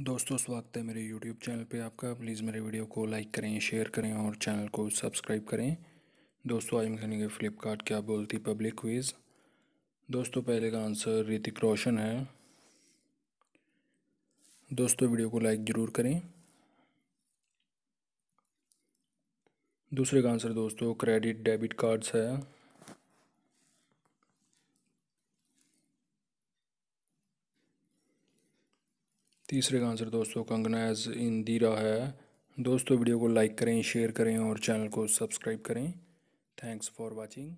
दोस्तों स्वागत है मेरे यूट्यूब चैनल पे आपका प्लीज़ मेरे वीडियो को लाइक करें शेयर करें और चैनल को सब्सक्राइब करें दोस्तों आज हम करेंगे फ्लिपकार्ट क्या बोलती पब्लिक क्विज़ दोस्तों पहले का आंसर ऋतिक रोशन है दोस्तों वीडियो को लाइक ज़रूर करें दूसरे का आंसर दोस्तों क्रेडिट डेबिट कार्ड्स है तीसरे का आंसर दोस्तों कंगना एज इंदिरा है दोस्तों वीडियो को लाइक करें शेयर करें और चैनल को सब्सक्राइब करें थैंक्स फॉर वॉचिंग